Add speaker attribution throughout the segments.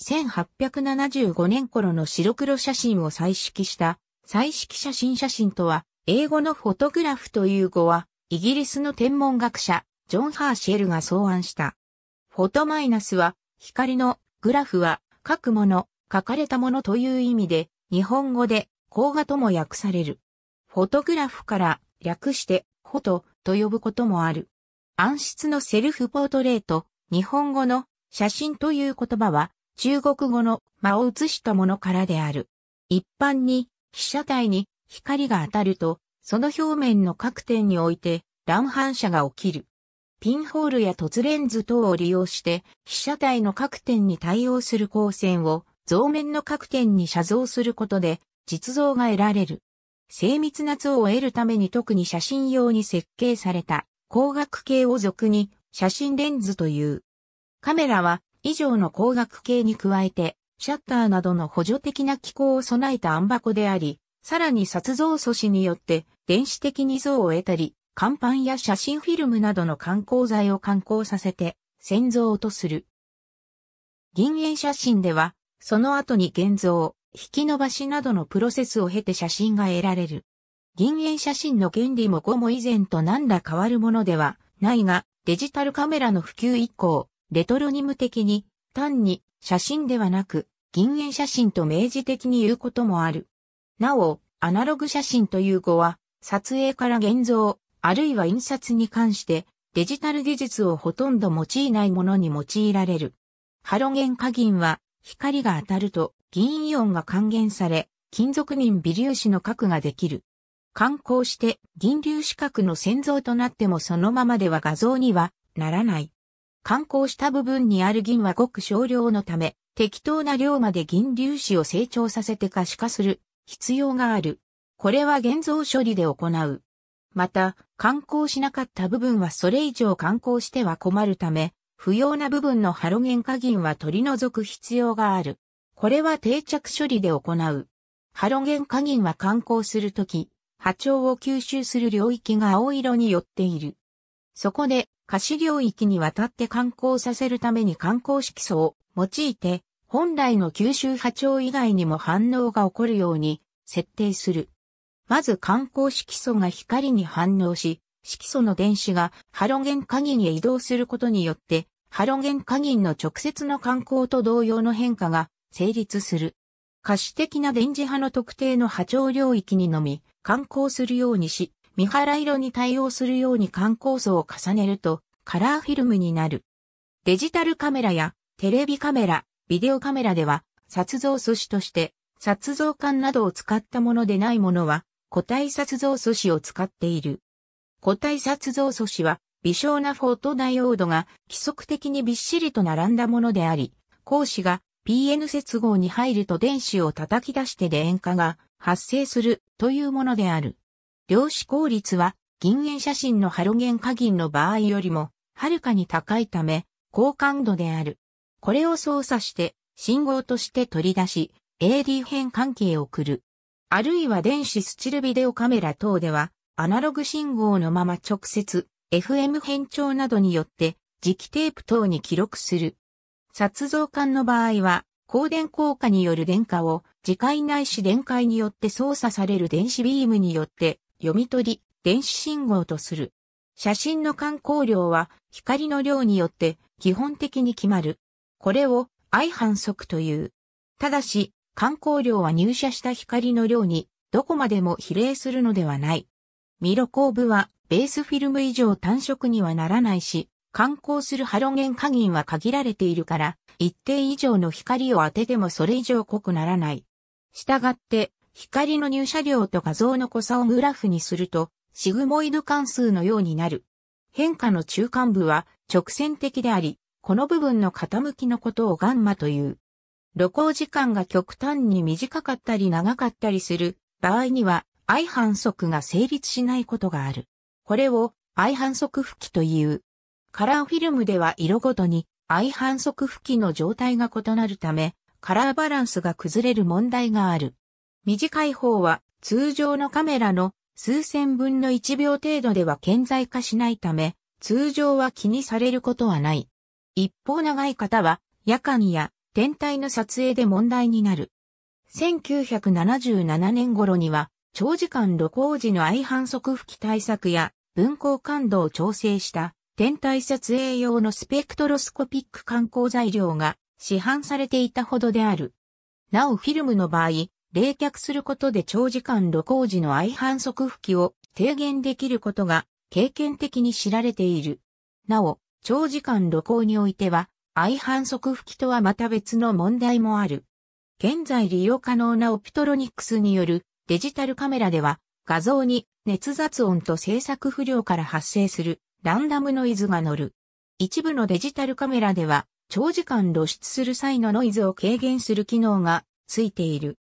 Speaker 1: 1875年頃の白黒写真を彩色した、彩色写真写真とは、英語のフォトグラフという語は、イギリスの天文学者、ジョン・ハーシェルが草案した。フォトマイナスは、光の、グラフは、書くもの、書かれたものという意味で、日本語で、光画とも訳される。フォトグラフから、略して、フォトと呼ぶこともある。暗室のセルフポートレート、日本語の写真という言葉は、中国語の間を映したものからである。一般に、被写体に光が当たると、その表面の各点において乱反射が起きる。ピンホールや凸レンズ等を利用して、被写体の各点に対応する光線を、像面の各点に写像することで、実像が得られる。精密な像を得るために特に写真用に設計された光学系を俗に写真レンズという。カメラは以上の光学系に加えて、シャッターなどの補助的な機構を備えた暗箱であり、さらに撮像素子によって電子的に像を得たり、乾板や写真フィルムなどの観光材を観光させて、潜像とする。銀塩写真では、その後に現像、引き伸ばしなどのプロセスを経て写真が得られる。銀塩写真の原理も5も以前と何ら変わるものではないが、デジタルカメラの普及以降、レトロニム的に、単に写真ではなく、銀塩写真と明示的に言うこともある。なお、アナログ写真という語は、撮影から現像、あるいは印刷に関して、デジタル技術をほとんど用いないものに用いられる。ハロゲン化銀は、光が当たると銀イオンが還元され、金属銀微粒子の核ができる。観光して銀粒子核の先像となってもそのままでは画像にはならない。観光した部分にある銀はごく少量のため、適当な量まで銀粒子を成長させて可視化する必要がある。これは現像処理で行う。また、観光しなかった部分はそれ以上観光しては困るため、不要な部分のハロゲン化銀は取り除く必要がある。これは定着処理で行う。ハロゲン化銀は観光するとき、波長を吸収する領域が青色に寄っている。そこで、貸し領域にわたって観光させるために観光色素を用いて、本来の九州波長以外にも反応が起こるように設定する。まず観光色素が光に反応し、色素の電子がハロゲン加減へ移動することによって、ハロゲン加減の直接の観光と同様の変化が成立する。可視的な電磁波の特定の波長領域にのみ、観光するようにし、見原色に対応するように観光素を重ねるとカラーフィルムになる。デジタルカメラやテレビカメラ、ビデオカメラでは、撮像素子として、撮像管などを使ったものでないものは、個体撮像素子を使っている。個体撮像素子は、微小なフォートダイオードが規則的にびっしりと並んだものであり、光子が PN 接合に入ると電子を叩き出して電化が発生するというものである。量子効率は銀塩写真のハロゲン加銀の場合よりもはるかに高いため高感度である。これを操作して信号として取り出し AD 変換器へ送る。あるいは電子スチルビデオカメラ等ではアナログ信号のまま直接 FM 変調などによって磁気テープ等に記録する。撮像管の場合は光電効果による電荷を磁界ないし電解によって操作される電子ビームによって読み取り、電子信号とする。写真の観光量は光の量によって基本的に決まる。これを相反則という。ただし、観光量は入射した光の量にどこまでも比例するのではない。ミロコーブはベースフィルム以上単色にはならないし、観光するハロゲン加減は限られているから、一定以上の光を当ててもそれ以上濃くならない。したがって、光の入射量と画像の濃さをグラフにすると、シグモイド関数のようになる。変化の中間部は直線的であり、この部分の傾きのことをガンマという。露光時間が極端に短かったり長かったりする場合には、相反則が成立しないことがある。これを相反則付きという。カラーフィルムでは色ごとに相反則付きの状態が異なるため、カラーバランスが崩れる問題がある。短い方は通常のカメラの数千分の1秒程度では顕在化しないため、通常は気にされることはない。一方長い方は夜間や天体の撮影で問題になる。1977年頃には長時間露光時の相反則吹き対策や分光感度を調整した天体撮影用のスペクトロスコピック観光材料が市販されていたほどである。なおフィルムの場合、冷却することで長時間露光時の相反則吹きを低減できることが経験的に知られている。なお、長時間露光においては、相反則吹きとはまた別の問題もある。現在利用可能なオプトロニクスによるデジタルカメラでは、画像に熱雑音と制作不良から発生するランダムノイズが乗る。一部のデジタルカメラでは、長時間露出する際のノイズを軽減する機能がついている。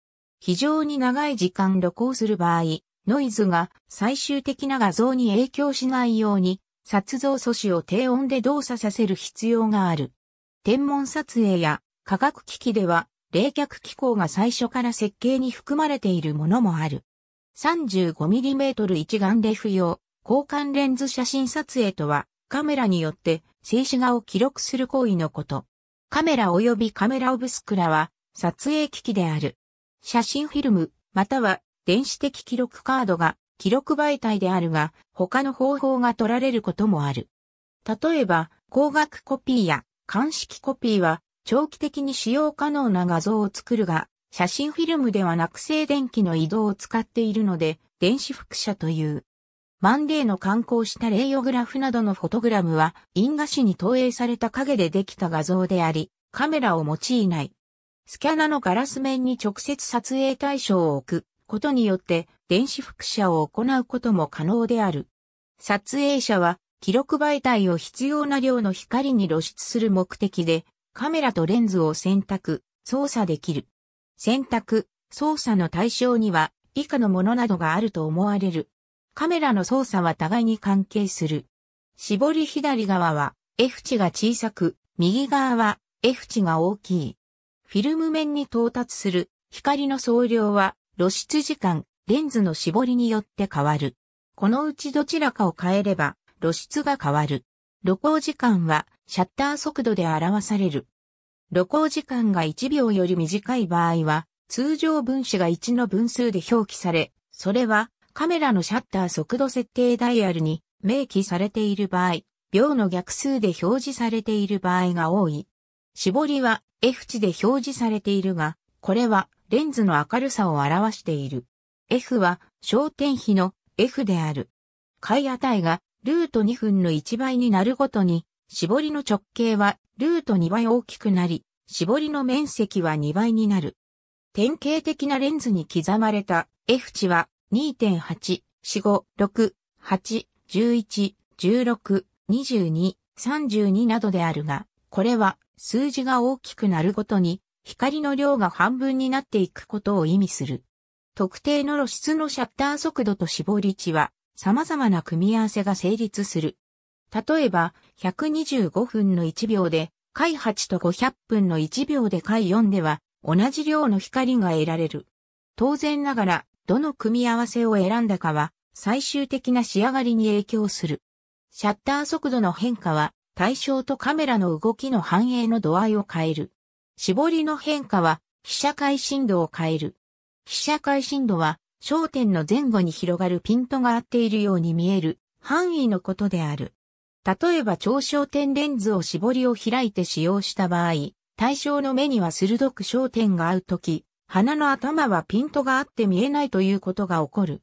Speaker 1: 非常に長い時間旅行する場合、ノイズが最終的な画像に影響しないように、撮像素子を低音で動作させる必要がある。天文撮影や科学機器では、冷却機構が最初から設計に含まれているものもある。35mm 一眼レフ用、交換レンズ写真撮影とは、カメラによって静止画を記録する行為のこと。カメラ及びカメラオブスクラは、撮影機器である。写真フィルム、または電子的記録カードが記録媒体であるが、他の方法が取られることもある。例えば、光学コピーや鑑識コピーは長期的に使用可能な画像を作るが、写真フィルムではなく静電気の移動を使っているので、電子複写という。マンデーの観光したレイオグラフなどのフォトグラムは、因果紙に投影された影でできた画像であり、カメラを用いない。スキャナのガラス面に直接撮影対象を置くことによって電子複写を行うことも可能である。撮影者は記録媒体を必要な量の光に露出する目的でカメラとレンズを選択、操作できる。選択、操作の対象には以下のものなどがあると思われる。カメラの操作は互いに関係する。絞り左側は F 値が小さく、右側は F 値が大きい。フィルム面に到達する光の総量は露出時間、レンズの絞りによって変わる。このうちどちらかを変えれば露出が変わる。露光時間はシャッター速度で表される。露光時間が1秒より短い場合は通常分子が1の分数で表記され、それはカメラのシャッター速度設定ダイヤルに明記されている場合、秒の逆数で表示されている場合が多い。絞りは F 値で表示されているが、これはレンズの明るさを表している。F は焦点比の F である。解値がルート2分の1倍になるごとに、絞りの直径はルート2倍大きくなり、絞りの面積は2倍になる。典型的なレンズに刻まれた F 値は2.8、4、5、6、8、11、16、22、32などであるが、これは数字が大きくなるごとに、光の量が半分になっていくことを意味する。特定の露出のシャッター速度と絞り値は、様々な組み合わせが成立する。例えば、125分の1秒で、回8と500分の1秒で回4では、同じ量の光が得られる。当然ながら、どの組み合わせを選んだかは、最終的な仕上がりに影響する。シャッター速度の変化は、対象とカメラの動きの反映の度合いを変える。絞りの変化は、被写界深度を変える。被写界深度は、焦点の前後に広がるピントが合っているように見える範囲のことである。例えば超焦点レンズを絞りを開いて使用した場合、対象の目には鋭く焦点が合うとき、鼻の頭はピントがあって見えないということが起こる。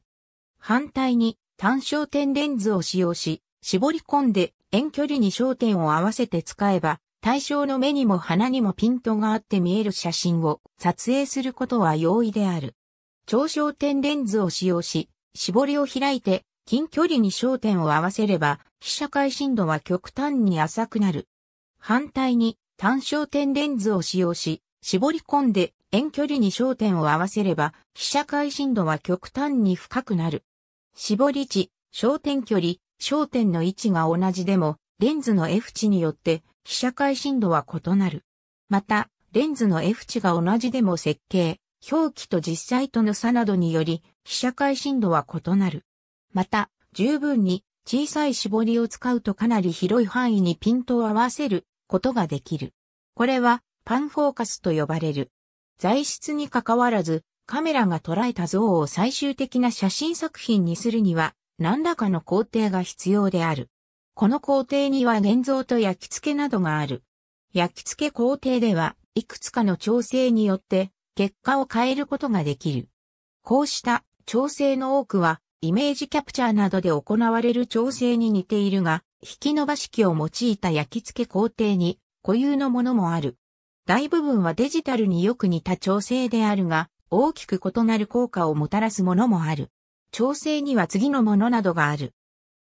Speaker 1: 反対に単焦点レンズを使用し、絞り込んで遠距離に焦点を合わせて使えば、対象の目にも鼻にもピントがあって見える写真を撮影することは容易である。超焦点レンズを使用し、絞りを開いて近距離に焦点を合わせれば、被写界深度は極端に浅くなる。反対に単焦点レンズを使用し、絞り込んで遠距離に焦点を合わせれば、被写界深度は極端に深くなる。絞り値、焦点距離、焦点の位置が同じでも、レンズの F 値によって、被写界深度は異なる。また、レンズの F 値が同じでも設計、表記と実際との差などにより、被写界深度は異なる。また、十分に小さい絞りを使うとかなり広い範囲にピントを合わせることができる。これはパンフォーカスと呼ばれる。材質にかかわらず、カメラが捉えた像を最終的な写真作品にするには、何らかの工程が必要である。この工程には現像と焼き付けなどがある。焼き付け工程では、いくつかの調整によって結果を変えることができる。こうした調整の多くは、イメージキャプチャーなどで行われる調整に似ているが、引き伸ばし器を用いた焼き付け工程に固有のものもある。大部分はデジタルによく似た調整であるが、大きく異なる効果をもたらすものもある。調整には次のものなどがある。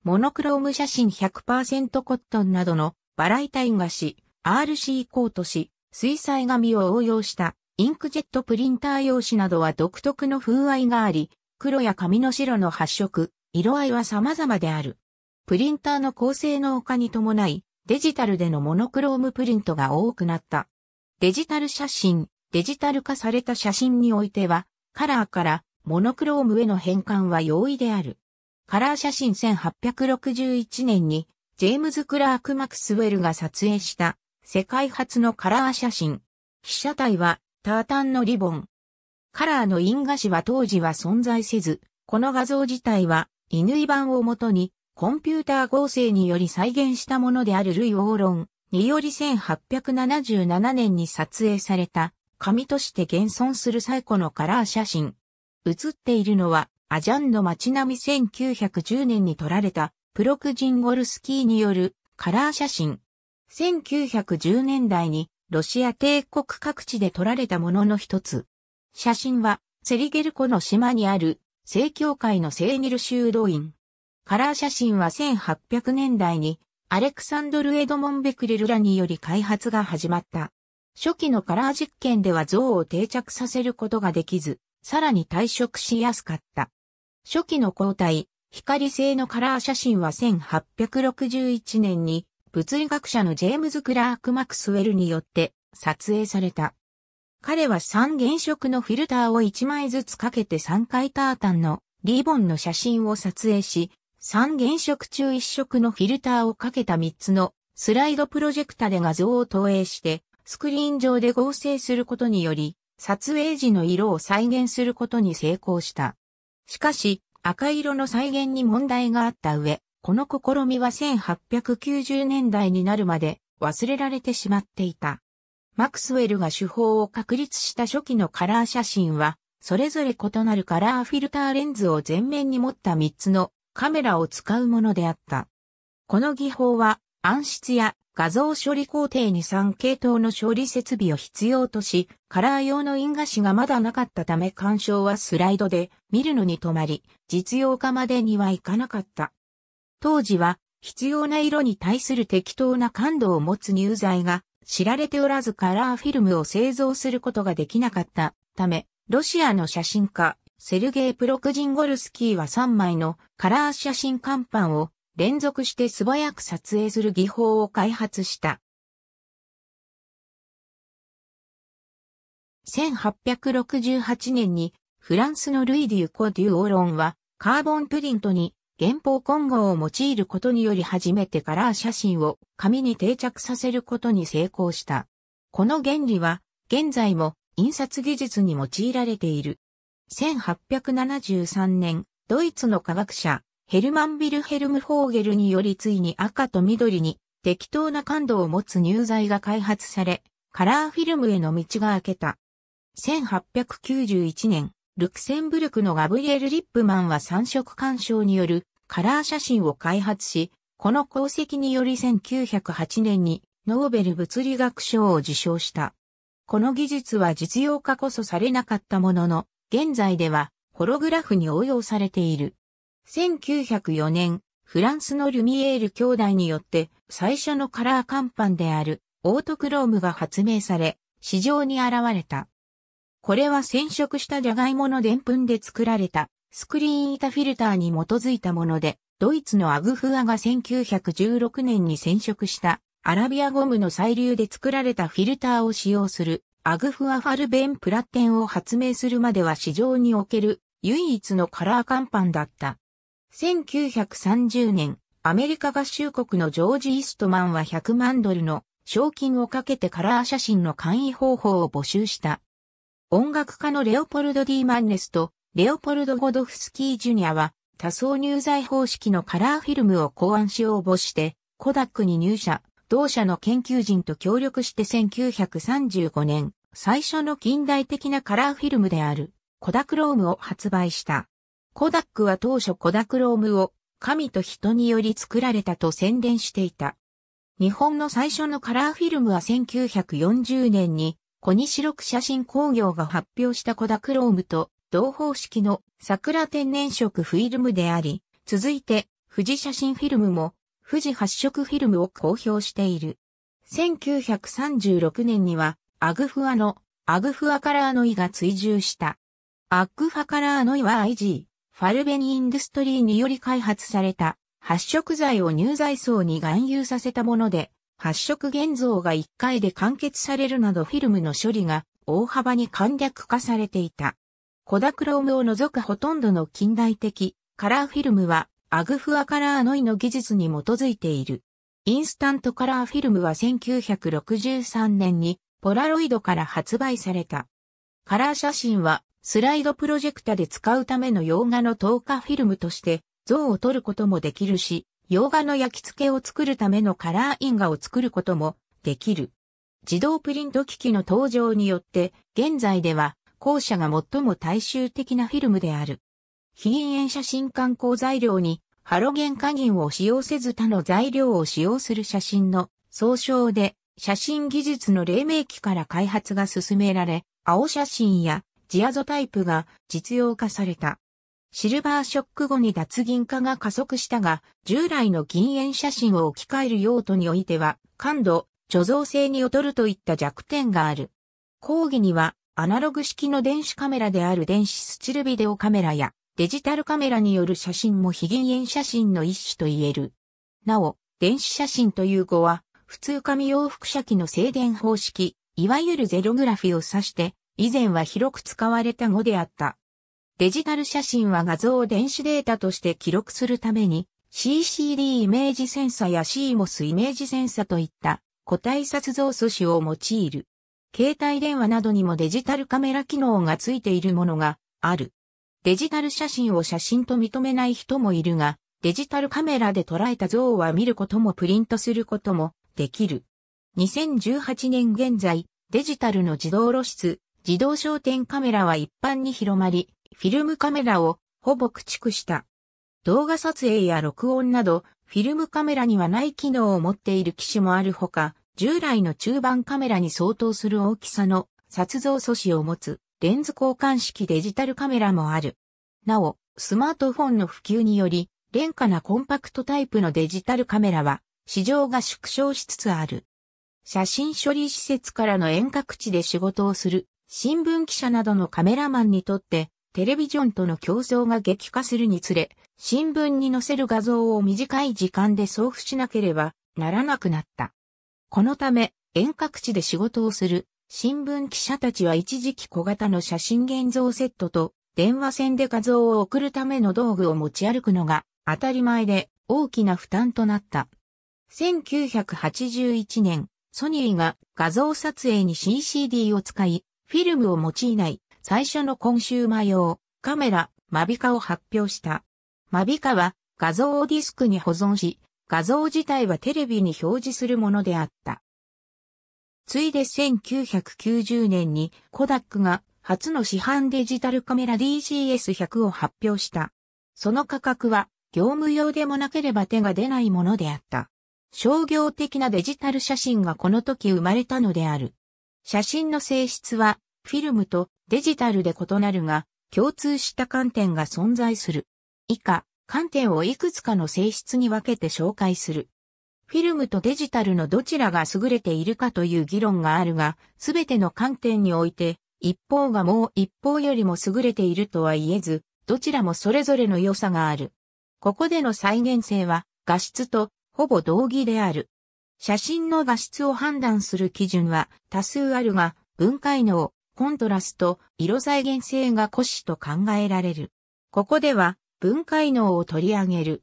Speaker 1: モノクローム写真100%コットンなどのバライタイン菓子、RC コート紙、水彩紙を応用したインクジェットプリンター用紙などは独特の風合いがあり、黒や紙の白の発色、色合いは様々である。プリンターの高性能化に伴い、デジタルでのモノクロームプリントが多くなった。デジタル写真、デジタル化された写真においては、カラーからモノクロームへの変換は容易である。カラー写真1861年に、ジェームズ・クラーク・マクスウェルが撮影した世界初のカラー写真。被写体はタータンのリボン。カラーの因果紙は当時は存在せず、この画像自体は乾版をもとにコンピューター合成により再現したものであるルイ・オーロンにより1877年に撮影された紙として現存する最古のカラー写真。映っているのは、アジャンの街並み1910年に撮られた、プロクジンゴルスキーによるカラー写真。1910年代にロシア帝国各地で撮られたものの一つ。写真はセリゲルコの島にある正教会の聖ニル修道院。カラー写真は1800年代にアレクサンドル・エドモン・ベクレルらにより開発が始まった。初期のカラー実験では像を定着させることができず、さらに退色しやすかった。初期の抗体、光製のカラー写真は1861年に物理学者のジェームズ・クラーク・マクスウェルによって撮影された。彼は3原色のフィルターを1枚ずつかけて3回タータンのリボンの写真を撮影し、3原色中1色のフィルターをかけた3つのスライドプロジェクタで画像を投影して、スクリーン上で合成することにより、撮影時の色を再現することに成功した。しかし、赤色の再現に問題があった上、この試みは1890年代になるまで忘れられてしまっていた。マクスウェルが手法を確立した初期のカラー写真は、それぞれ異なるカラーフィルターレンズを前面に持った3つのカメラを使うものであった。この技法は暗室や画像処理工程に3系統の処理設備を必要とし、カラー用の因果紙がまだなかったため干渉はスライドで見るのに止まり、実用化までにはいかなかった。当時は必要な色に対する適当な感度を持つ乳剤が知られておらずカラーフィルムを製造することができなかったため、ロシアの写真家、セルゲイ・プロクジンゴルスキーは3枚のカラー写真看板を連続して素早く撮影する技法を開発した。1868年にフランスのルイ・デュ・コ・デュ・オロンはカーボンプリントに原稿混合を用いることにより初めてカラー写真を紙に定着させることに成功した。この原理は現在も印刷技術に用いられている。1873年、ドイツの科学者、ヘルマン・ビルヘルム・フォーゲルによりついに赤と緑に適当な感度を持つ乳剤が開発され、カラーフィルムへの道が開けた。1891年、ルクセンブルクのガブリエル・リップマンは三色干渉によるカラー写真を開発し、この功績により1908年にノーベル物理学賞を受賞した。この技術は実用化こそされなかったものの、現在ではホログラフに応用されている。1904年、フランスのルミエール兄弟によって最初のカラー乾板であるオートクロームが発明され、市場に現れた。これは染色したジャガイモの澱粉で作られたスクリーン板フィルターに基づいたもので、ドイツのアグフアが1916年に染色したアラビアゴムの細流で作られたフィルターを使用するアグフアファルベンプラッテンを発明するまでは市場における唯一のカラー乾板だった。1930年、アメリカ合衆国のジョージ・イストマンは100万ドルの賞金をかけてカラー写真の簡易方法を募集した。音楽家のレオポルド・ディマンネスとレオポルド・ゴドフスキー・ジュニアは多層入材方式のカラーフィルムを考案し応募して、コダックに入社、同社の研究人と協力して1935年、最初の近代的なカラーフィルムであるコダクロームを発売した。コダックは当初コダクロームを神と人により作られたと宣伝していた。日本の最初のカラーフィルムは1940年に小西六写真工業が発表したコダクロームと同方式の桜天然色フィルムであり、続いて富士写真フィルムも富士発色フィルムを公表している。1936年にはアグフアのアグフアカラーノイが追従した。アグファカラーノイは IG。ファルベニインドストリーにより開発された発色剤を乳剤層に含有させたもので、発色現像が1回で完結されるなどフィルムの処理が大幅に簡略化されていた。コダクロームを除くほとんどの近代的カラーフィルムはアグフアカラーノイの技術に基づいている。インスタントカラーフィルムは1963年にポラロイドから発売された。カラー写真はスライドプロジェクタで使うための洋画の透過フィルムとして像を撮ることもできるし、洋画の焼き付けを作るためのカラー印画を作ることもできる。自動プリント機器の登場によって、現在では後者が最も大衆的なフィルムである。非陰炎写真観光材料にハロゲン加減を使用せず他の材料を使用する写真の総称で写真技術の黎明期から開発が進められ、青写真やジアゾタイプが実用化された。シルバーショック後に脱銀化が加速したが、従来の銀塩写真を置き換える用途においては、感度、貯蔵性に劣るといった弱点がある。講義には、アナログ式の電子カメラである電子スチルビデオカメラや、デジタルカメラによる写真も非銀塩写真の一種と言える。なお、電子写真という語は、普通紙洋服写機の静電方式、いわゆるゼログラフィを指して、以前は広く使われた語であった。デジタル写真は画像を電子データとして記録するために CCD イメージセンサや CMOS イメージセンサといった個体撮像素子を用いる。携帯電話などにもデジタルカメラ機能がついているものがある。デジタル写真を写真と認めない人もいるが、デジタルカメラで捉えた像は見ることもプリントすることもできる。2018年現在、デジタルの自動露出、自動焦点カメラは一般に広まり、フィルムカメラをほぼ駆逐した。動画撮影や録音など、フィルムカメラにはない機能を持っている機種もあるほか、従来の中盤カメラに相当する大きさの撮像素子を持つレンズ交換式デジタルカメラもある。なお、スマートフォンの普及により、廉価なコンパクトタイプのデジタルカメラは、市場が縮小しつつある。写真処理施設からの遠隔地で仕事をする新聞記者などのカメラマンにとって、テレビジョンとの競争が激化するにつれ、新聞に載せる画像を短い時間で送付しなければならなくなった。このため、遠隔地で仕事をする新聞記者たちは一時期小型の写真現像セットと電話線で画像を送るための道具を持ち歩くのが当たり前で大きな負担となった。1981年、ソニーが画像撮影に CCD を使い、フィルムを用いない最初のコンシューマ用カメラマビカを発表した。マビカは画像をディスクに保存し、画像自体はテレビに表示するものであった。ついで1990年にコダックが初の市販デジタルカメラ DCS100 を発表した。その価格は業務用でもなければ手が出ないものであった。商業的なデジタル写真がこの時生まれたのである。写真の性質は、フィルムとデジタルで異なるが、共通した観点が存在する。以下、観点をいくつかの性質に分けて紹介する。フィルムとデジタルのどちらが優れているかという議論があるが、すべての観点において、一方がもう一方よりも優れているとは言えず、どちらもそれぞれの良さがある。ここでの再現性は、画質とほぼ同義である。写真の画質を判断する基準は多数あるが、分解能、コントラスト、色再現性が古子と考えられる。ここでは、分解能を取り上げる。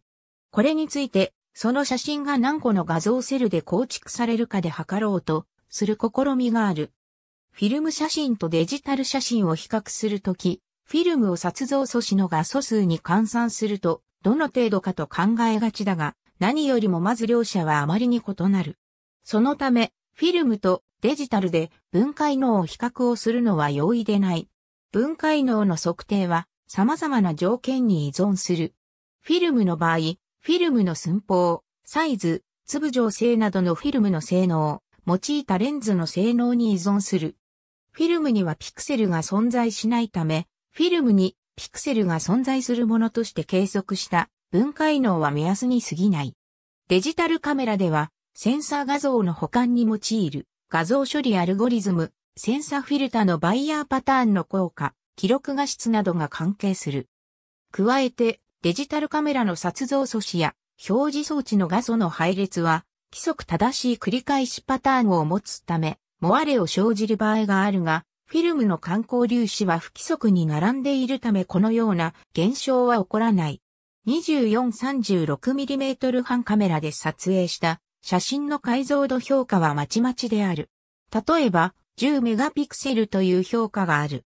Speaker 1: これについて、その写真が何個の画像セルで構築されるかで測ろうとする試みがある。フィルム写真とデジタル写真を比較するとき、フィルムを撮像素子の画素数に換算すると、どの程度かと考えがちだが、何よりもまず両者はあまりに異なる。そのため、フィルムとデジタルで分解能を比較をするのは容易でない。分解能の測定は様々な条件に依存する。フィルムの場合、フィルムの寸法、サイズ、粒状性などのフィルムの性能、用いたレンズの性能に依存する。フィルムにはピクセルが存在しないため、フィルムにピクセルが存在するものとして計測した分解能は目安に過ぎない。デジタルカメラでは、センサー画像の保管に用いる画像処理アルゴリズム、センサーフィルタのバイヤーパターンの効果、記録画質などが関係する。加えて、デジタルカメラの撮像素子や表示装置の画素の配列は、規則正しい繰り返しパターンを持つため、モアレを生じる場合があるが、フィルムの観光粒子は不規則に並んでいるためこのような現象は起こらない。2436mm 半カメラで撮影した写真の解像度評価はまちまちである。例えば、10メガピクセルという評価がある。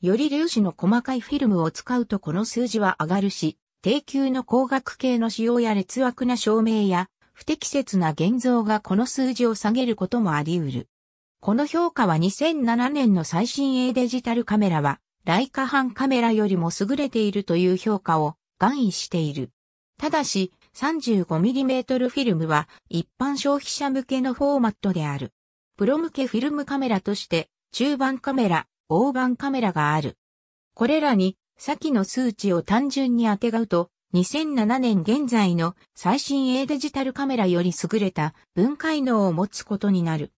Speaker 1: より粒子の細かいフィルムを使うとこの数字は上がるし、低級の光学系の使用や劣悪な照明や不適切な現像がこの数字を下げることもあり得る。この評価は2007年の最新鋭デジタルカメラは、ライカ版カメラよりも優れているという評価を含意している。ただし、35mm フィルムは一般消費者向けのフォーマットである。プロ向けフィルムカメラとして、中盤カメラ、大盤カメラがある。これらに、先の数値を単純に当てがうと、2007年現在の最新 A デジタルカメラより優れた分解能を持つことになる。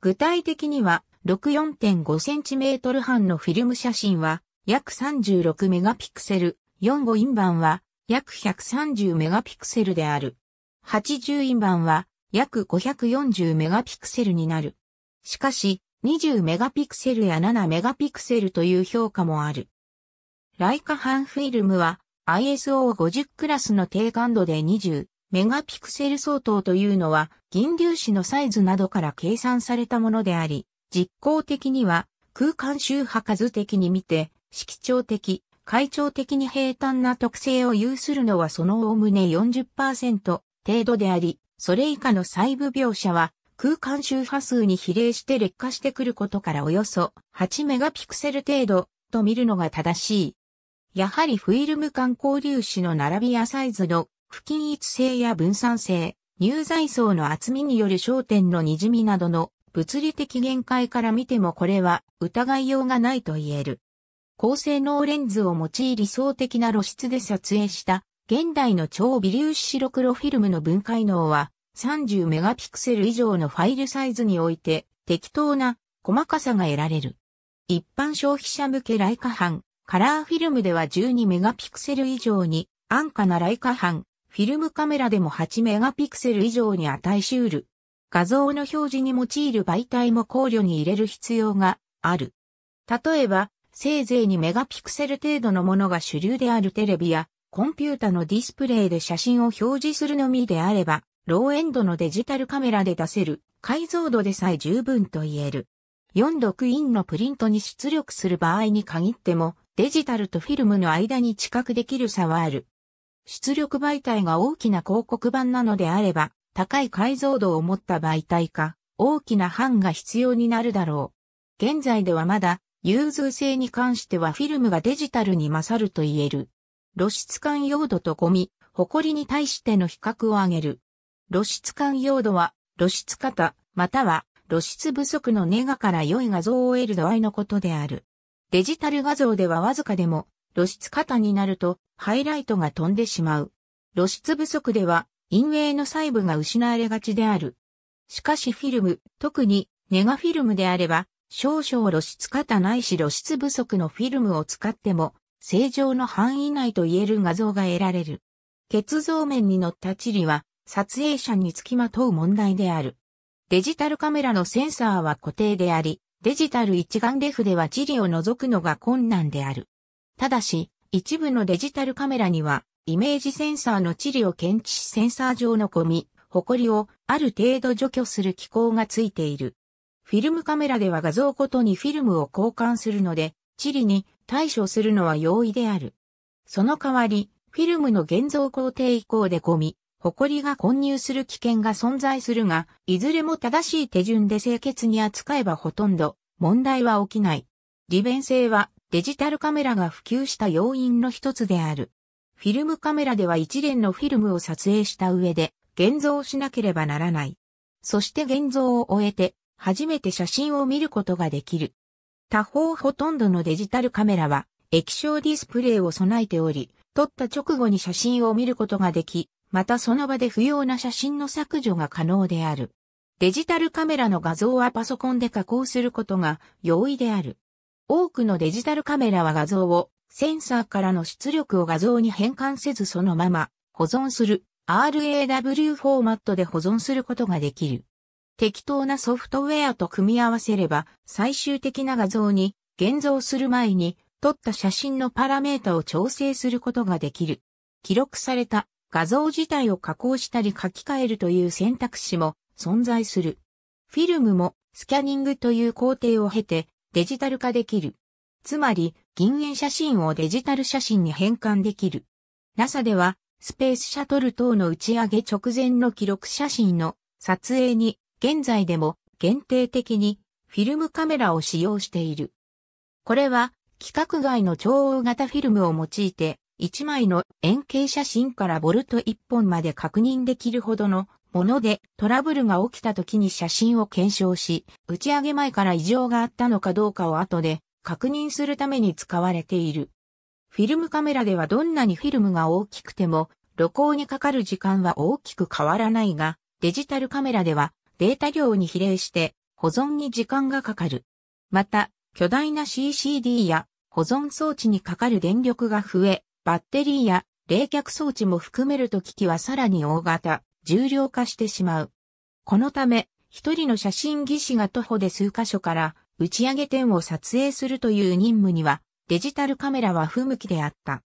Speaker 1: 具体的には、64.5cm 半のフィルム写真は、約36メガピクセル、4五イン版は約130メガピクセルである。80イン版は約540メガピクセルになる。しかし、20メガピクセルや7メガピクセルという評価もある。ライカハンフィルムは ISO50 クラスの低感度で20メガピクセル相当というのは銀粒子のサイズなどから計算されたものであり、実効的には空間周波数的に見て色調的、会長的に平坦な特性を有するのはそのおおむね40%程度であり、それ以下の細部描写は空間周波数に比例して劣化してくることからおよそ8メガピクセル程度と見るのが正しい。やはりフィルム間光粒子の並びやサイズの不均一性や分散性、入材層の厚みによる焦点の滲みなどの物理的限界から見てもこれは疑いようがないと言える。高性能レンズを用い理想的な露出で撮影した現代の超微粒子白黒フィルムの分解能は30メガピクセル以上のファイルサイズにおいて適当な細かさが得られる。一般消費者向けライカ版、カラーフィルムでは12メガピクセル以上に安価なライカ版、フィルムカメラでも8メガピクセル以上に値し得る。画像の表示に用いる媒体も考慮に入れる必要がある。例えば、せいぜい2メガピクセル程度のものが主流であるテレビや、コンピュータのディスプレイで写真を表示するのみであれば、ローエンドのデジタルカメラで出せる解像度でさえ十分と言える。46インのプリントに出力する場合に限っても、デジタルとフィルムの間に知覚できる差はある。出力媒体が大きな広告版なのであれば、高い解像度を持った媒体か、大きな版が必要になるだろう。現在ではまだ融通性に関してはフィルムがデジタルに勝ると言える。露出感用度とゴミ、埃に対しての比較を挙げる。露出感用度は、露出型、または露出不足のネガから良い画像を得る度合いのことである。デジタル画像ではわずかでも露出型になるとハイライトが飛んでしまう。露出不足では陰影の細部が失われがちである。しかしフィルム、特にネガフィルムであれば少々露出型ないし露出不足のフィルムを使っても、正常の範囲内と言える画像が得られる。結像面に乗った地理は、撮影者につきまとう問題である。デジタルカメラのセンサーは固定であり、デジタル一眼レフでは地理を除くのが困難である。ただし、一部のデジタルカメラには、イメージセンサーの地理を検知しセンサー上のゴミ、埃をある程度除去する機構がついている。フィルムカメラでは画像ごとにフィルムを交換するので、地理に対処するのは容易である。その代わり、フィルムの現像工程以降でゴミ、リが混入する危険が存在するが、いずれも正しい手順で清潔に扱えばほとんど問題は起きない。利便性はデジタルカメラが普及した要因の一つである。フィルムカメラでは一連のフィルムを撮影した上で現像しなければならない。そして現像を終えて初めて写真を見ることができる。他方ほとんどのデジタルカメラは液晶ディスプレイを備えており、撮った直後に写真を見ることができ、またその場で不要な写真の削除が可能である。デジタルカメラの画像はパソコンで加工することが容易である。多くのデジタルカメラは画像をセンサーからの出力を画像に変換せずそのまま保存する RAW フォーマットで保存することができる。適当なソフトウェアと組み合わせれば、最終的な画像に現像する前に、撮った写真のパラメータを調整することができる。記録された画像自体を加工したり書き換えるという選択肢も存在する。フィルムもスキャニングという工程を経てデジタル化できる。つまり、銀塩写真をデジタル写真に変換できる。NASA では、スペースシャトル等の打ち上げ直前の記録写真の撮影に現在でも限定的にフィルムカメラを使用している。これは規格外の超大型フィルムを用いて1枚の円形写真からボルト1本まで確認できるほどのものでトラブルが起きた時に写真を検証し、打ち上げ前から異常があったのかどうかを後で確認するために使われている。フィルムカメラではどんなにフィルムが大きくても、露光にかかる時間は大きく変わらないが、デジタルカメラではデータ量に比例して保存に時間がかかる。また、巨大な CCD や保存装置にかかる電力が増え、バッテリーや冷却装置も含めると機器はさらに大型、重量化してしまう。このため、一人の写真技師が徒歩で数箇所から打ち上げ点を撮影するという任務にはデジタルカメラは不向きであった。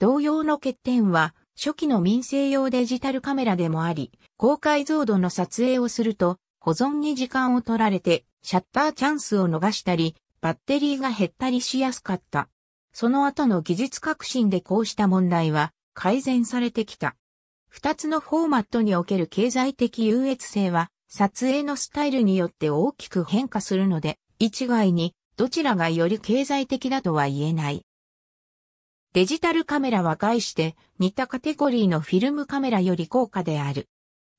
Speaker 1: 同様の欠点は初期の民生用デジタルカメラでもあり、高解像度の撮影をすると、保存に時間を取られて、シャッターチャンスを逃したり、バッテリーが減ったりしやすかった。その後の技術革新でこうした問題は改善されてきた。二つのフォーマットにおける経済的優越性は、撮影のスタイルによって大きく変化するので、一概にどちらがより経済的だとは言えない。デジタルカメラは概して似たカテゴリーのフィルムカメラより高価である。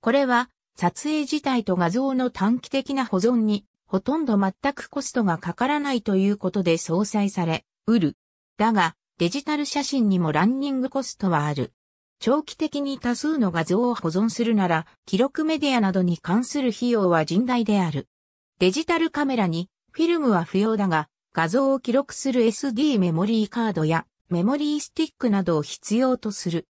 Speaker 1: これは撮影自体と画像の短期的な保存にほとんど全くコストがかからないということで相殺され、売る。だが、デジタル写真にもランニングコストはある。長期的に多数の画像を保存するなら、記録メディアなどに関する費用は甚大である。デジタルカメラにフィルムは不要だが、画像を記録する SD メモリーカードやメモリースティックなどを必要とする。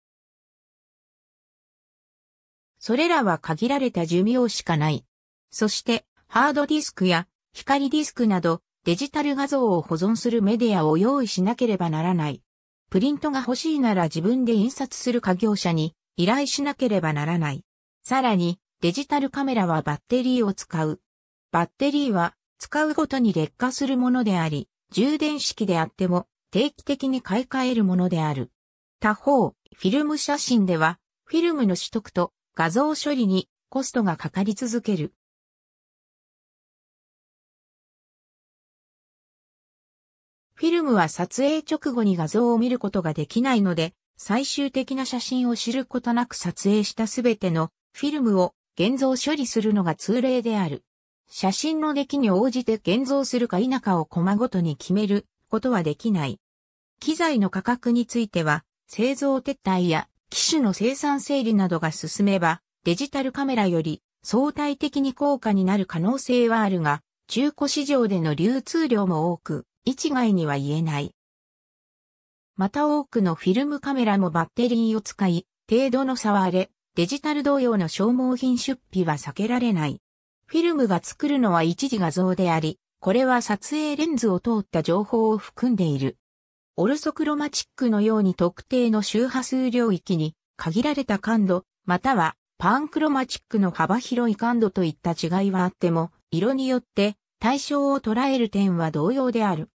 Speaker 1: それらは限られた寿命しかない。そして、ハードディスクや光ディスクなどデジタル画像を保存するメディアを用意しなければならない。プリントが欲しいなら自分で印刷する家業者に依頼しなければならない。さらに、デジタルカメラはバッテリーを使う。バッテリーは使うごとに劣化するものであり、充電式であっても定期的に買い替えるものである。他方、フィルム写真では、フィルムの取得と画像処理にコストがかかり続ける。フィルムは撮影直後に画像を見ることができないので、最終的な写真を知ることなく撮影したすべてのフィルムを現像処理するのが通例である。写真の出来に応じて現像するか否かをコマごとに決めることはできない。機材の価格については、製造撤退や機種の生産整理などが進めば、デジタルカメラより相対的に高価になる可能性はあるが、中古市場での流通量も多く、一概には言えない。また多くのフィルムカメラもバッテリーを使い、程度の差は荒れ、デジタル同様の消耗品出費は避けられない。フィルムが作るのは一時画像であり、これは撮影レンズを通った情報を含んでいる。オルソクロマチックのように特定の周波数領域に限られた感度、またはパンクロマチックの幅広い感度といった違いはあっても、色によって対象を捉える点は同様である。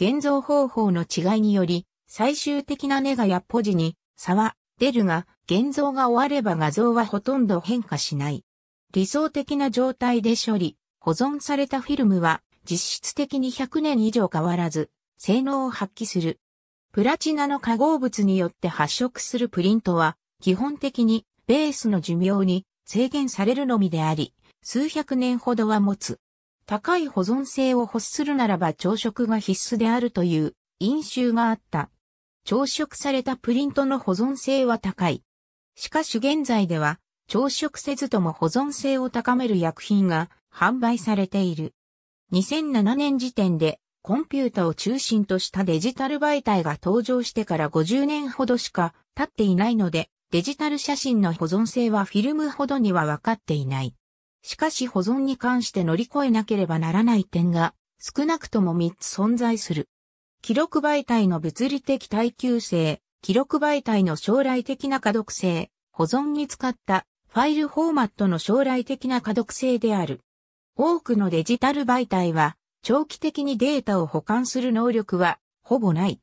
Speaker 1: 現像方法の違いにより、最終的なネガやポジに差は出るが、現像が終われば画像はほとんど変化しない。理想的な状態で処理、保存されたフィルムは実質的に100年以上変わらず、性能を発揮する。プラチナの化合物によって発色するプリントは、基本的にベースの寿命に制限されるのみであり、数百年ほどは持つ。高い保存性を欲するならば朝食が必須であるという飲酒があった。朝食されたプリントの保存性は高い。しかし現在では、朝食せずとも保存性を高める薬品が販売されている。2007年時点でコンピュータを中心としたデジタル媒体が登場してから50年ほどしか経っていないので、デジタル写真の保存性はフィルムほどには分かっていない。しかし保存に関して乗り越えなければならない点が少なくとも3つ存在する。記録媒体の物理的耐久性、記録媒体の将来的な可読性、保存に使ったファイルフォーマットの将来的な可読性である。多くのデジタル媒体は長期的にデータを保管する能力はほぼない。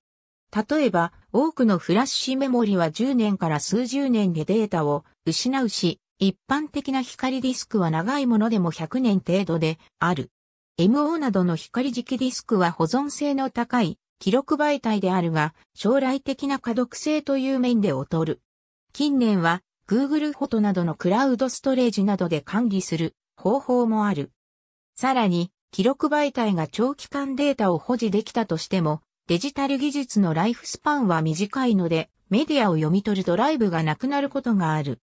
Speaker 1: 例えば、多くのフラッシュメモリは10年から数十年でデータを失うし、一般的な光ディスクは長いものでも100年程度である。MO などの光磁ディスクは保存性の高い記録媒体であるが、将来的な可読性という面で劣る。近年は Google フォトなどのクラウドストレージなどで管理する方法もある。さらに、記録媒体が長期間データを保持できたとしても、デジタル技術のライフスパンは短いので、メディアを読み取るドライブがなくなることがある。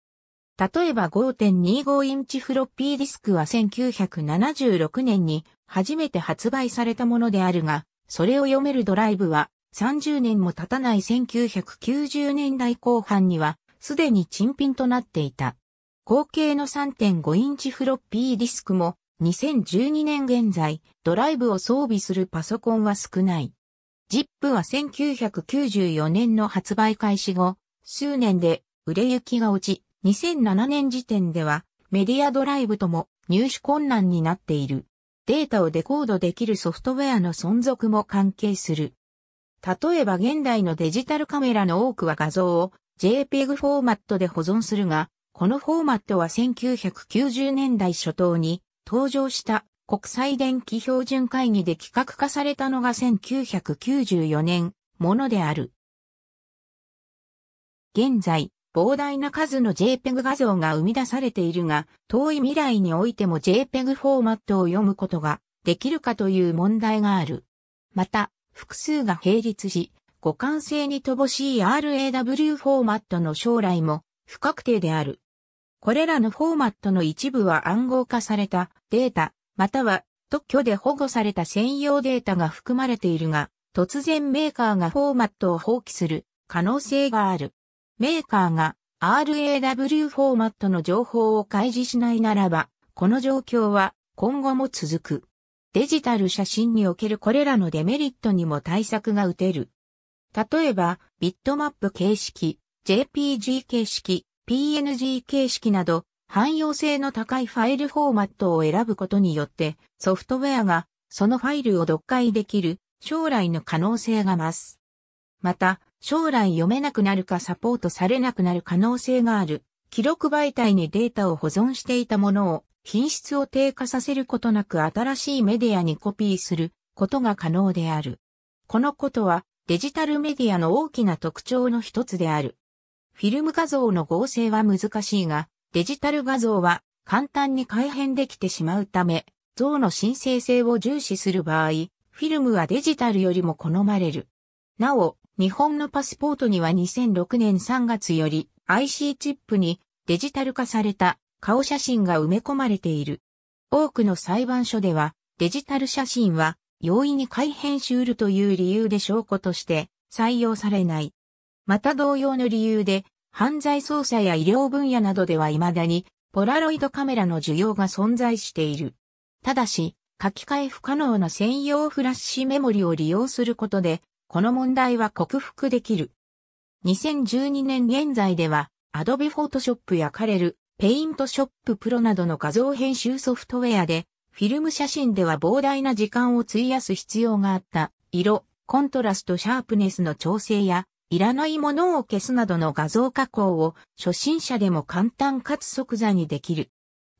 Speaker 1: 例えば5.25インチフロッピーディスクは1976年に初めて発売されたものであるが、それを読めるドライブは30年も経たない1990年代後半にはすでに珍品となっていた。合計の3.5インチフロッピーディスクも2012年現在、ドライブを装備するパソコンは少ない。ZIP は1994年の発売開始後、数年で売れ行きが落ち、2007年時点ではメディアドライブとも入手困難になっている。データをデコードできるソフトウェアの存続も関係する。例えば現代のデジタルカメラの多くは画像を JPEG フォーマットで保存するが、このフォーマットは1990年代初頭に登場した国際電気標準会議で企画化されたのが1994年ものである。現在、膨大な数の JPEG 画像が生み出されているが、遠い未来においても JPEG フォーマットを読むことができるかという問題がある。また、複数が並立し、互換性に乏しい RAW フォーマットの将来も不確定である。これらのフォーマットの一部は暗号化されたデータ、または特許で保護された専用データが含まれているが、突然メーカーがフォーマットを放棄する可能性がある。メーカーが RAW フォーマットの情報を開示しないならば、この状況は今後も続く。デジタル写真におけるこれらのデメリットにも対策が打てる。例えば、ビットマップ形式、JPG 形式、PNG 形式など、汎用性の高いファイルフォーマットを選ぶことによって、ソフトウェアがそのファイルを読解できる将来の可能性が増す。また、将来読めなくなるかサポートされなくなる可能性がある記録媒体にデータを保存していたものを品質を低下させることなく新しいメディアにコピーすることが可能である。このことはデジタルメディアの大きな特徴の一つである。フィルム画像の合成は難しいが、デジタル画像は簡単に改変できてしまうため、像の申請性を重視する場合、フィルムはデジタルよりも好まれる。なお、日本のパスポートには2006年3月より IC チップにデジタル化された顔写真が埋め込まれている。多くの裁判所ではデジタル写真は容易に改変しうるという理由で証拠として採用されない。また同様の理由で犯罪捜査や医療分野などでは未だに、ポラロイドカメラの需要が存在している。ただし、書き換え不可能な専用フラッシュメモリを利用することで、この問題は克服できる。2012年現在では、Adobe Photoshop やカレル、Paint Shop Pro などの画像編集ソフトウェアで、フィルム写真では膨大な時間を費やす必要があった、色、コントラストシャープネスの調整や、いらないものを消すなどの画像加工を初心者でも簡単かつ即座にできる。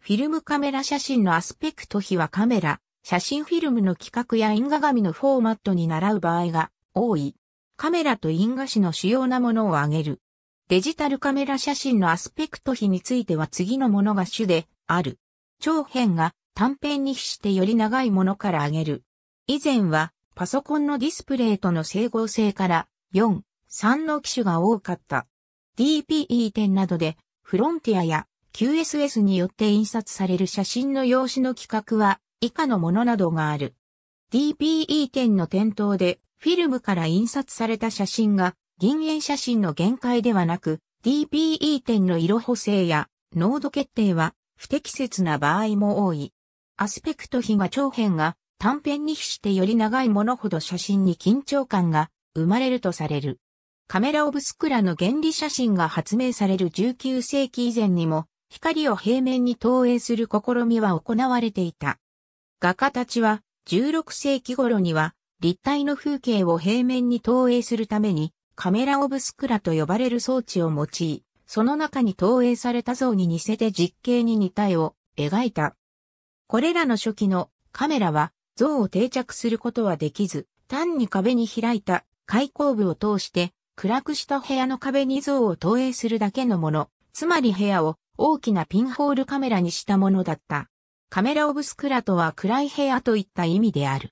Speaker 1: フィルムカメラ写真のアスペクト比はカメラ、写真フィルムの規格や因果紙のフォーマットに習う場合が多い。カメラと因果紙の主要なものを挙げる。デジタルカメラ写真のアスペクト比については次のものが主である。長編が短編に比してより長いものから挙げる。以前はパソコンのディスプレイとの整合性から4、3の機種が多かった。DPE 点などで、フロンティアや QSS によって印刷される写真の用紙の規格は以下のものなどがある。DPE 点の店頭でフィルムから印刷された写真が銀塩写真の限界ではなく DPE 点の色補正や濃度決定は不適切な場合も多い。アスペクト比が長辺が短辺に比してより長いものほど写真に緊張感が生まれるとされる。カメラオブスクラの原理写真が発明される19世紀以前にも、光を平面に投影する試みは行われていた。画家たちは、16世紀頃には、立体の風景を平面に投影するために、カメラオブスクラと呼ばれる装置を用い、その中に投影された像に似せて実景に似た絵を描いた。これらの初期のカメラは像を定着することはできず、単に壁に開いた開口部を通して暗くした部屋の壁に像を投影するだけのもの、つまり部屋を大きなピンホールカメラにしたものだった。カメラオブスクラとは暗い部屋といった意味である。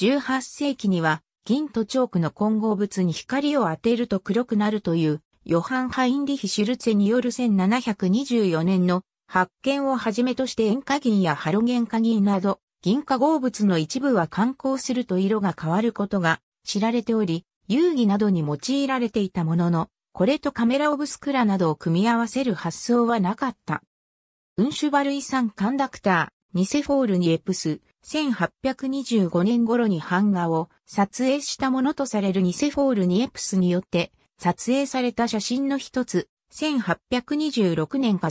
Speaker 1: 18世紀には銀とチョークの混合物に光を当てると黒くなるというヨハン・ハインリヒ・シュルツェによる1724年の発見をはじめとして塩化銀やハロゲン化銀など銀化合物の一部は観光すると色が変わることが知られており、遊戯などに用いられていたものの、これとカメラオブスクラなどを組み合わせる発想はなかった。ウンシュバル遺産カンダクター、ニセフォールにエプス、1825年頃に版画を撮影したものとされるニセフォール・ニエプスによって撮影された写真の一つ、1826年か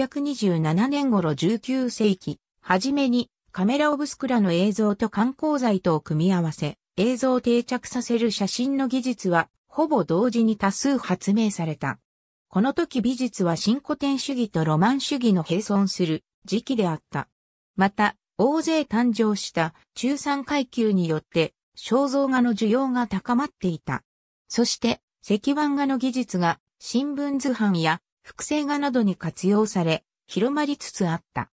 Speaker 1: 1827年頃19世紀、はじめにカメラオブスクラの映像と観光材とを組み合わせ、映像を定着させる写真の技術は、ほぼ同時に多数発明された。この時美術は新古典主義とロマン主義の並存する時期であった。また、大勢誕生した中産階級によって肖像画の需要が高まっていた。そして、石版画の技術が新聞図版や複製画などに活用され、広まりつつあった。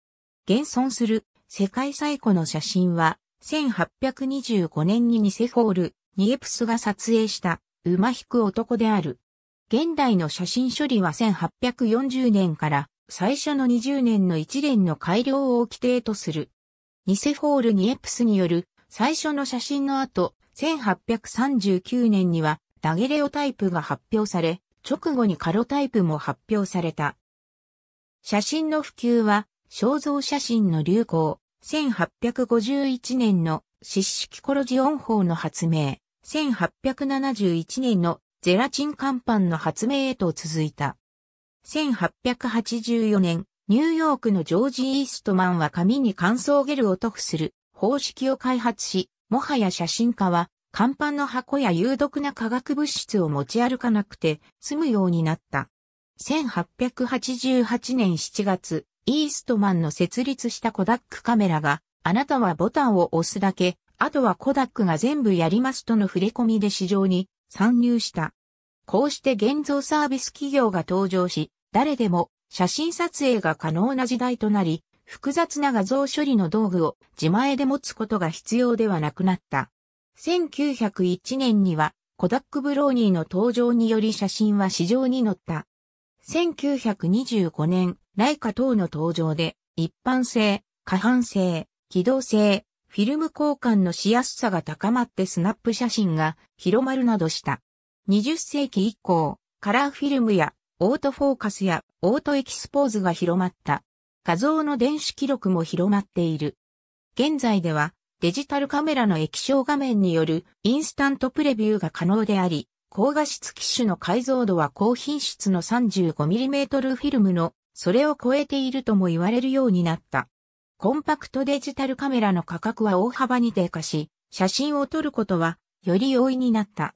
Speaker 1: 現存する世界最古の写真は1825年にニセホール、ニエプスが撮影した馬引く男である。現代の写真処理は1840年から最初の20年の一連の改良を規定とする。ニセホール・ニエプスによる最初の写真の後、1839年にはダゲレオタイプが発表され、直後にカロタイプも発表された。写真の普及は肖像写真の流行、1851年の湿式コロジオン法の発明、1871年のゼラチン乾板の発明へと続いた。1884年、ニューヨークのジョージ・イーストマンは紙に乾燥ゲルを塗布する方式を開発し、もはや写真家は、乾板の箱や有毒な化学物質を持ち歩かなくて済むようになった。1888年7月、イーストマンの設立したコダックカメラが、あなたはボタンを押すだけ、あとはコダックが全部やりますとの触れ込みで市場に参入した。こうして現像サービス企業が登場し、誰でも写真撮影が可能な時代となり、複雑な画像処理の道具を自前で持つことが必要ではなくなった。1901年にはコダックブローニーの登場により写真は市場に乗った。1925年、ライカ等の登場で、一般性、過半性、機動性、フィルム交換のしやすさが高まってスナップ写真が広まるなどした。20世紀以降、カラーフィルムやオートフォーカスやオートエキスポーズが広まった。画像の電子記録も広まっている。現在ではデジタルカメラの液晶画面によるインスタントプレビューが可能であり、高画質機種の解像度は高品質の 35mm フィルムのそれを超えているとも言われるようになった。コンパクトデジタルカメラの価格は大幅に低下し、写真を撮ることはより容易になった。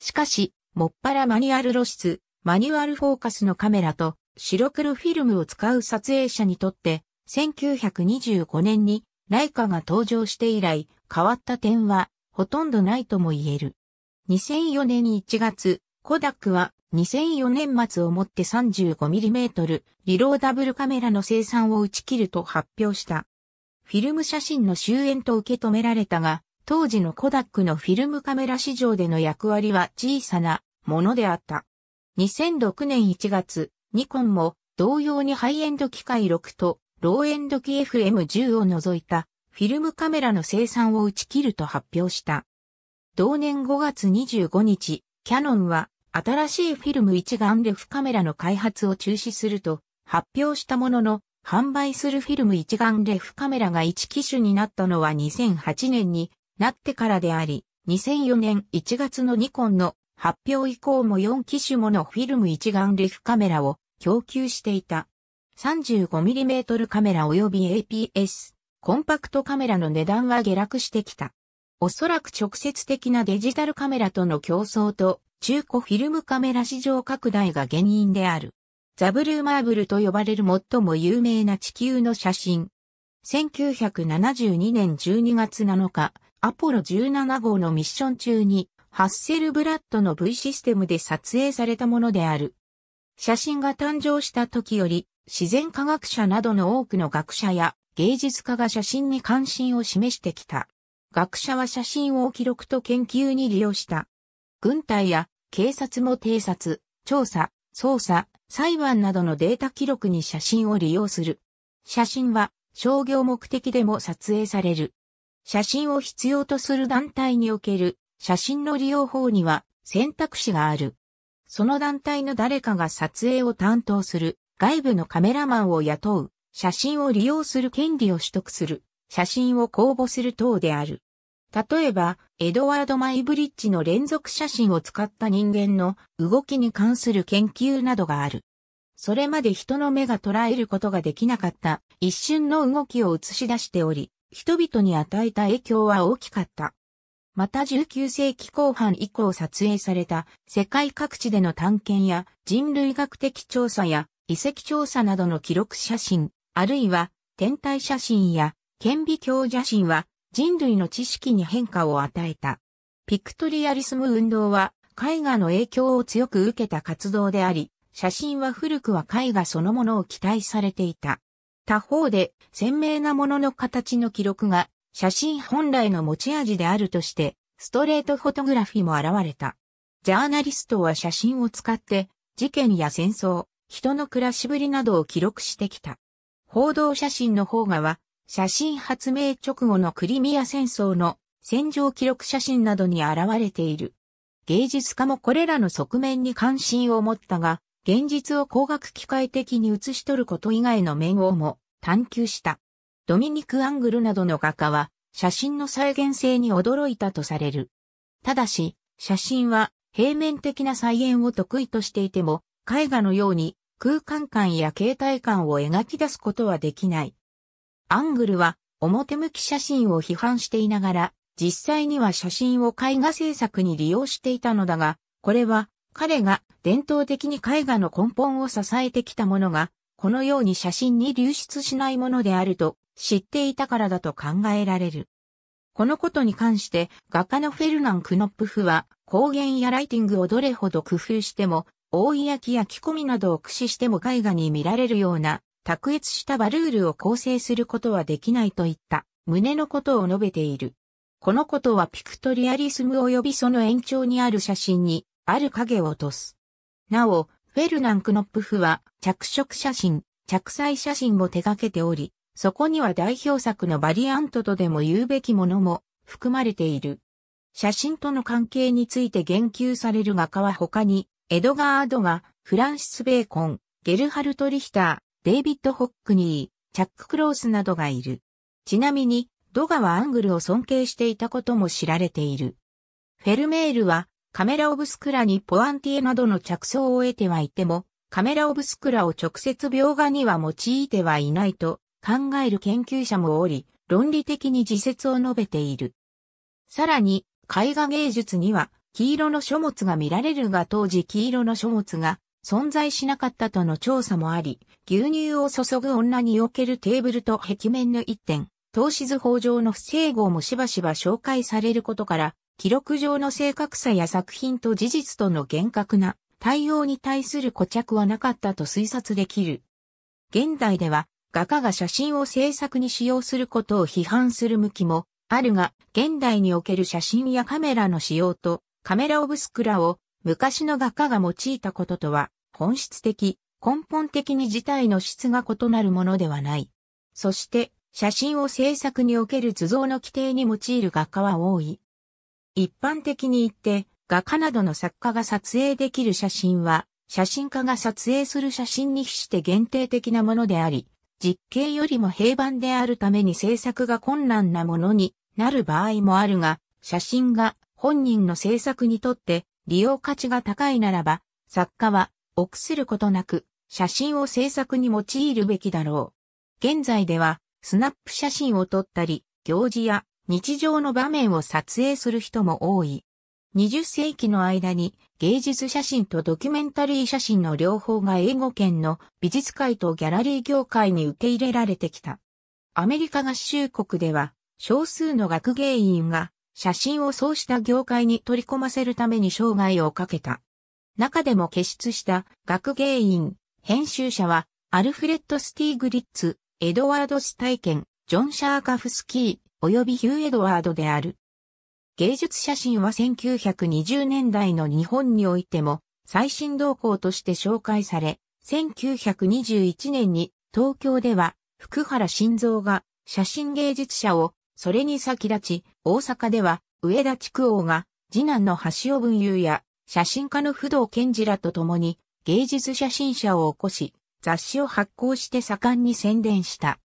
Speaker 1: しかし、もっぱらマニュアル露出、マニュアルフォーカスのカメラと白黒フィルムを使う撮影者にとって、1925年にライカが登場して以来、変わった点はほとんどないとも言える。2004年1月、コダックは2004年末をもって 35mm リローダブルカメラの生産を打ち切ると発表した。フィルム写真の終焉と受け止められたが、当時のコダックのフィルムカメラ市場での役割は小さなものであった。2006年1月、ニコンも同様にハイエンド機械6とローエンド機 FM10 を除いたフィルムカメラの生産を打ち切ると発表した。同年5月25日、キャノンは新しいフィルム一眼レフカメラの開発を中止すると発表したものの、販売するフィルム一眼レフカメラが1機種になったのは2008年になってからであり、2004年1月のニコンの発表以降も4機種ものフィルム一眼レフカメラを供給していた。35mm カメラ及び APS、コンパクトカメラの値段は下落してきた。おそらく直接的なデジタルカメラとの競争と中古フィルムカメラ市場拡大が原因である。ザブルーマーブルと呼ばれる最も有名な地球の写真。1972年12月7日、アポロ17号のミッション中に、ハッセルブラッドの V システムで撮影されたものである。写真が誕生した時より、自然科学者などの多くの学者や芸術家が写真に関心を示してきた。学者は写真を記録と研究に利用した軍隊や警察も偵察、調査、捜査、裁判などのデータ記録に写真を利用する。写真は商業目的でも撮影される。写真を必要とする団体における写真の利用法には選択肢がある。その団体の誰かが撮影を担当する外部のカメラマンを雇う、写真を利用する権利を取得する、写真を公募する等である。例えば、エドワード・マイブリッジの連続写真を使った人間の動きに関する研究などがある。それまで人の目が捉えることができなかった一瞬の動きを映し出しており、人々に与えた影響は大きかった。また19世紀後半以降撮影された世界各地での探検や人類学的調査や遺跡調査などの記録写真、あるいは天体写真や顕微鏡写真は人類の知識に変化を与えた。ピクトリアリスム運動は絵画の影響を強く受けた活動であり、写真は古くは絵画そのものを期待されていた。他方で鮮明なものの形の記録が写真本来の持ち味であるとして、ストレートフォトグラフィーも現れた。ジャーナリストは写真を使って事件や戦争、人の暮らしぶりなどを記録してきた。報道写真の方がは写真発明直後のクリミア戦争の戦場記録写真などに現れている。芸術家もこれらの側面に関心を持ったが、現実を工学機械的に写し取ること以外の面をも探求した。ドミニク・アングルなどの画家は、写真の再現性に驚いたとされる。ただし、写真は平面的な再現を得意としていても、絵画のように空間感や形態感を描き出すことはできない。アングルは表向き写真を批判していながら、実際には写真を絵画制作に利用していたのだが、これは彼が伝統的に絵画の根本を支えてきたものが、このように写真に流出しないものであると知っていたからだと考えられる。このことに関して画家のフェルナン・クノップフは光源やライティングをどれほど工夫しても、覆い焼きや着込みなどを駆使しても絵画に見られるような卓越したバルールを構成することはできないといった胸のことを述べている。このことはピクトリアリスム及びその延長にある写真にある影を落とす。なお、フェルナン・クノップフは着色写真、着彩写真も手掛けており、そこには代表作のバリアントとでも言うべきものも含まれている。写真との関係について言及される画家は他に、エドガー・アドがフランシス・ベーコン、ゲルハルト・リヒター、デイビッド・ホックニー、チャック・クロースなどがいる。ちなみに、ドガはアングルを尊敬していたことも知られている。フェルメールは、カメラ・オブスクラにポアンティエなどの着想を得てはいても、カメラ・オブスクラを直接描画には用いてはいないと考える研究者もおり、論理的に自説を述べている。さらに、絵画芸術には、黄色の書物が見られるが当時黄色の書物が存在しなかったとの調査もあり、牛乳を注ぐ女におけるテーブルと壁面の一点、投資図法上の不整合もしばしば紹介されることから、記録上の正確さや作品と事実との厳格な対応に対する固着はなかったと推察できる。現代では、画家が写真を制作に使用することを批判する向きもあるが、現代における写真やカメラの使用とカメラオブスクラを昔の画家が用いたこととは本質的、根本的に事態の質が異なるものではない。そして、写真を制作における図像の規定に用いる画家は多い。一般的に言って、画家などの作家が撮影できる写真は、写真家が撮影する写真に比して限定的なものであり、実景よりも平板であるために制作が困難なものになる場合もあるが、写真が本人の制作にとって利用価値が高いならば、作家は臆することなく、写真を制作に用いるべきだろう。現在では、スナップ写真を撮ったり、行事や日常の場面を撮影する人も多い。20世紀の間に芸術写真とドキュメンタリー写真の両方が英語圏の美術界とギャラリー業界に受け入れられてきた。アメリカ合衆国では少数の学芸員が写真をそうした業界に取り込ませるために生涯をかけた。中でも傑出した学芸員、編集者は、アルフレッド・スティーグリッツ、エドワード・スタイケン、ジョン・シャーカフスキー、及びヒュー・エドワードである。芸術写真は1920年代の日本においても最新動向として紹介され、1921年に東京では福原晋三が写真芸術者をそれに先立ち、大阪では上田畜王が次男の橋尾文雄や写真家の不動健二らと共に芸術写真者を起こし、雑誌を発行して盛んに宣伝した。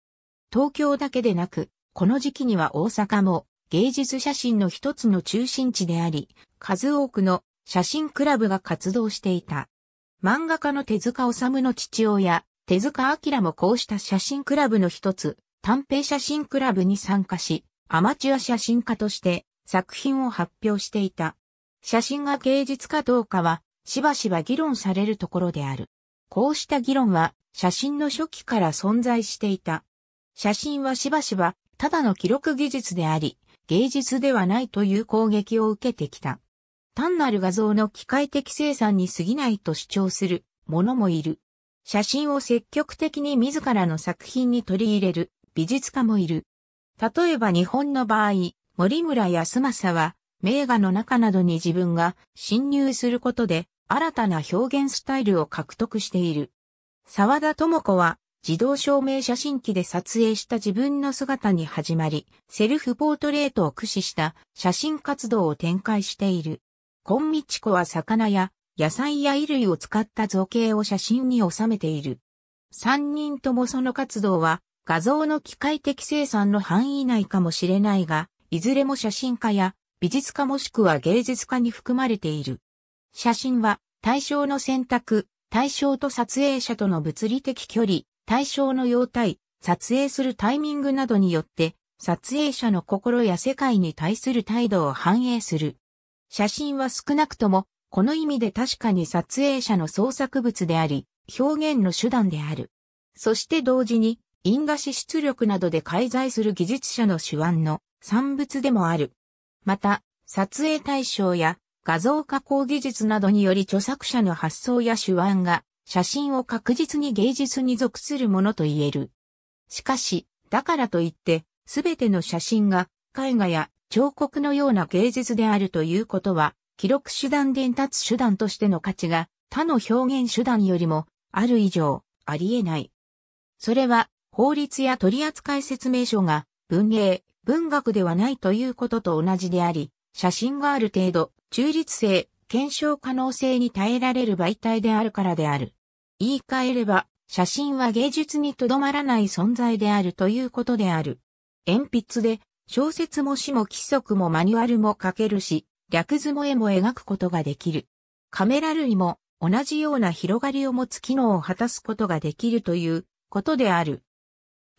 Speaker 1: 東京だけでなく、この時期には大阪も芸術写真の一つの中心地であり、数多くの写真クラブが活動していた。漫画家の手塚治虫の父親、手塚明もこうした写真クラブの一つ、短平写真クラブに参加し、アマチュア写真家として作品を発表していた。写真が芸術かどうかは、しばしば議論されるところである。こうした議論は、写真の初期から存在していた。写真はしばしば、ただの記録技術であり、芸術ではないという攻撃を受けてきた。単なる画像の機械的生産に過ぎないと主張する者もいる。写真を積極的に自らの作品に取り入れる美術家もいる。例えば日本の場合、森村康政は名画の中などに自分が侵入することで新たな表現スタイルを獲得している。沢田智子は自動照明写真機で撮影した自分の姿に始まり、セルフポートレートを駆使した写真活動を展開している。コンミチコは魚や野菜や衣類を使った造形を写真に収めている。三人ともその活動は画像の機械的生産の範囲内かもしれないが、いずれも写真家や美術家もしくは芸術家に含まれている。写真は対象の選択、対象と撮影者との物理的距離、対象の様態、撮影するタイミングなどによって、撮影者の心や世界に対する態度を反映する。写真は少なくとも、この意味で確かに撮影者の創作物であり、表現の手段である。そして同時に、因果支出力などで介在する技術者の手腕の産物でもある。また、撮影対象や画像加工技術などにより著作者の発想や手腕が写真を確実に芸術に属するものと言える。しかし、だからといって、すべての写真が絵画や彫刻のような芸術であるということは、記録手段伝達手段としての価値が他の表現手段よりもある以上ありえない。それは法律や取扱説明書が文芸、文学ではないということと同じであり、写真がある程度、中立性、検証可能性に耐えられる媒体であるからである。言い換えれば、写真は芸術にとどまらない存在であるということである。鉛筆で、小説も詩も規則もマニュアルも書けるし、略図も絵も描くことができる。カメラ類も同じような広がりを持つ機能を果たすことができるということである。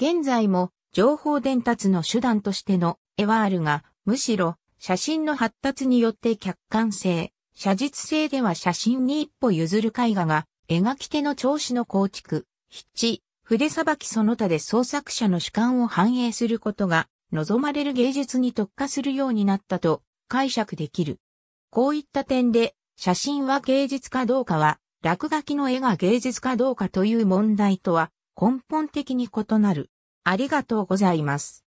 Speaker 1: 現在も情報伝達の手段としてのエワールが、むしろ写真の発達によって客観性、写実性では写真に一歩譲る絵画が、描き手の調子の構築、筆致、筆さばきその他で創作者の主観を反映することが、望まれる芸術に特化するようになったと解釈できる。こういった点で、写真は芸術かどうかは、落書きの絵が芸術かどうかという問題とは根本的に異なる。ありがとうございます。